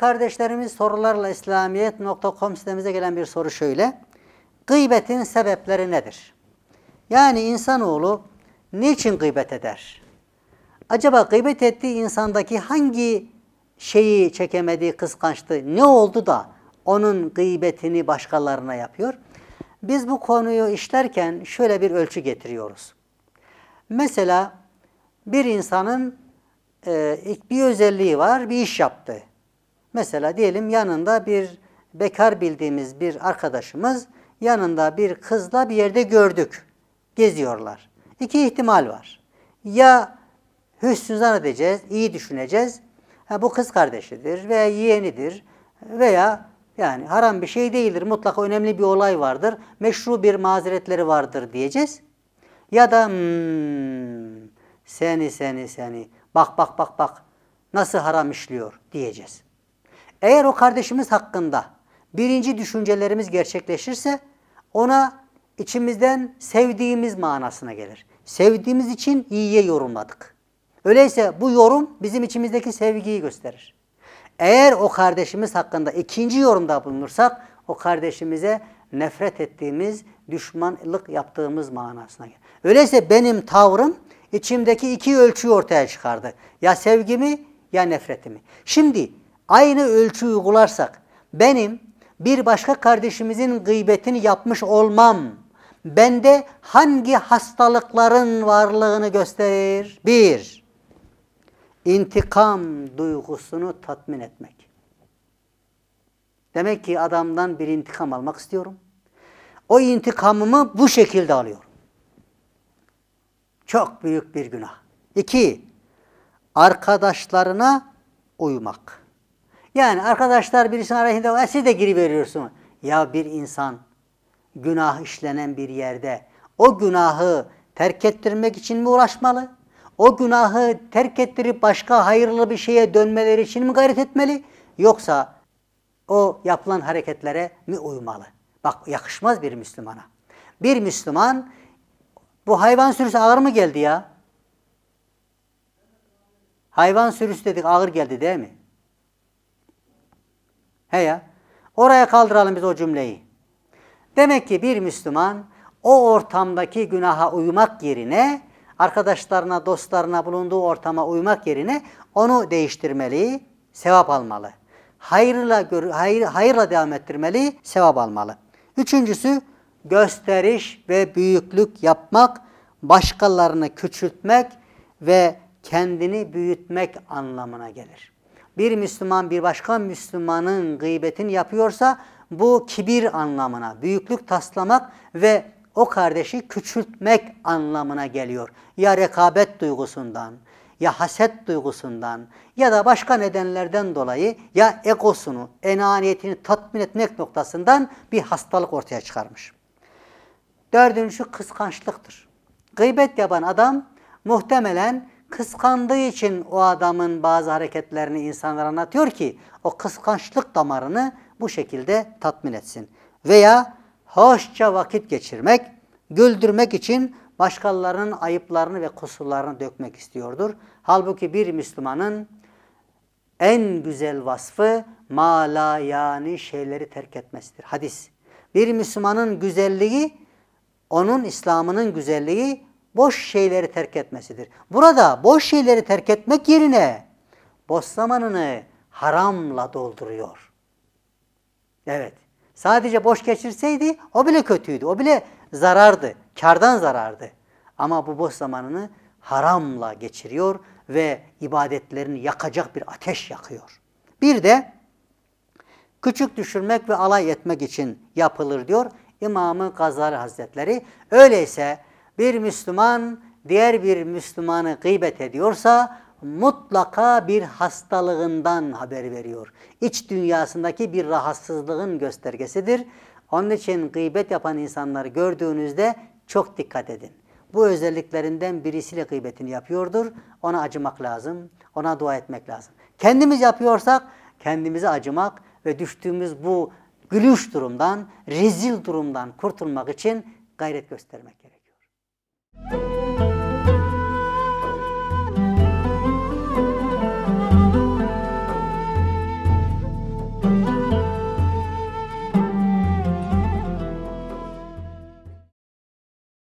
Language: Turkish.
kardeşlerimiz sorularla İslamiyet.com sitemize gelen bir soru şöyle. Gıybetin sebepleri nedir? Yani insanoğlu niçin gıybet eder? Acaba gıybet ettiği insandaki hangi şeyi çekemediği kıskançtı, ne oldu da onun gıybetini başkalarına yapıyor? Biz bu konuyu işlerken şöyle bir ölçü getiriyoruz. Mesela bir insanın e, bir özelliği var, bir iş yaptı. Mesela diyelim yanında bir bekar bildiğimiz bir arkadaşımız yanında bir kızla bir yerde gördük. Geziyorlar. İki ihtimal var. Ya hüsnü zan edeceğiz, iyi düşüneceğiz. Ha, bu kız kardeşidir veya yeğenidir veya yani haram bir şey değildir. Mutlaka önemli bir olay vardır. Meşru bir mazeretleri vardır diyeceğiz. Ya da hmm, seni seni seni bak bak bak bak nasıl haram işliyor diyeceğiz. Eğer o kardeşimiz hakkında birinci düşüncelerimiz gerçekleşirse ona içimizden sevdiğimiz manasına gelir. Sevdiğimiz için iyiye yorumladık. Öyleyse bu yorum bizim içimizdeki sevgiyi gösterir. Eğer o kardeşimiz hakkında ikinci yorumda bulunursak o kardeşimize nefret ettiğimiz, düşmanlık yaptığımız manasına gelir. Öyleyse benim tavrım içimdeki iki ölçüyü ortaya çıkardı. Ya sevgimi ya nefretimi. Şimdi aynı ölçü uygularsak benim bir başka kardeşimizin gıybetini yapmış olmam bende hangi hastalıkların varlığını gösterir? Bir, intikam duygusunu tatmin etmek. Demek ki adamdan bir intikam almak istiyorum. O intikamımı bu şekilde alıyorum. Çok büyük bir günah. İki, arkadaşlarına uymak. Yani arkadaşlar birisinin aleyhinde siz de giriveriyorsunuz. Ya bir insan günah işlenen bir yerde o günahı terk ettirmek için mi uğraşmalı? O günahı terk ettirip başka hayırlı bir şeye dönmeleri için mi gayret etmeli? Yoksa o yapılan hareketlere mi uymalı? Bak yakışmaz bir Müslümana. Bir Müslüman bu hayvan sürüsü ağır mı geldi ya? Hayvan sürüsü dedik ağır geldi değil mi? He ya. Oraya kaldıralım biz o cümleyi. Demek ki bir Müslüman o ortamdaki günaha uymak yerine arkadaşlarına, dostlarına bulunduğu ortama uymak yerine onu değiştirmeli, sevap almalı. Hayırla, hayır, hayırla devam ettirmeli, sevap almalı. Üçüncüsü gösteriş ve büyüklük yapmak, başkalarını küçültmek ve kendini büyütmek anlamına gelir bir Müslüman bir başka Müslümanın gıybetini yapıyorsa bu kibir anlamına, büyüklük taslamak ve o kardeşi küçültmek anlamına geliyor. Ya rekabet duygusundan, ya haset duygusundan ya da başka nedenlerden dolayı ya egosunu, enaniyetini tatmin etmek noktasından bir hastalık ortaya çıkarmış. Dördüncü kıskançlıktır. Gıybet yapan adam muhtemelen kıskandığı için o adamın bazı hareketlerini insanlara anlatıyor ki o kıskançlık damarını bu şekilde tatmin etsin. Veya hoşça vakit geçirmek, güldürmek için başkalarının ayıplarını ve kusurlarını dökmek istiyordur. Halbuki bir Müslümanın en güzel vasfı mala yani şeyleri terk etmesidir. Hadis. Bir Müslümanın güzelliği, onun İslam'ının güzelliği boş şeyleri terk etmesidir. Burada boş şeyleri terk etmek yerine boş zamanını haramla dolduruyor. Evet. Sadece boş geçirseydi o bile kötüydü. O bile zarardı. Kardan zarardı. Ama bu boş zamanını haramla geçiriyor ve ibadetlerini yakacak bir ateş yakıyor. Bir de küçük düşürmek ve alay etmek için yapılır diyor İmam-ı Gazali Hazretleri. Öyleyse bir Müslüman diğer bir Müslümanı gıybet ediyorsa mutlaka bir hastalığından haber veriyor. İç dünyasındaki bir rahatsızlığın göstergesidir. Onun için gıybet yapan insanları gördüğünüzde çok dikkat edin. Bu özelliklerinden birisiyle gıybetini yapıyordur. Ona acımak lazım, ona dua etmek lazım. Kendimiz yapıyorsak kendimize acımak ve düştüğümüz bu gülüş durumdan, rezil durumdan kurtulmak için gayret göstermek gerekir.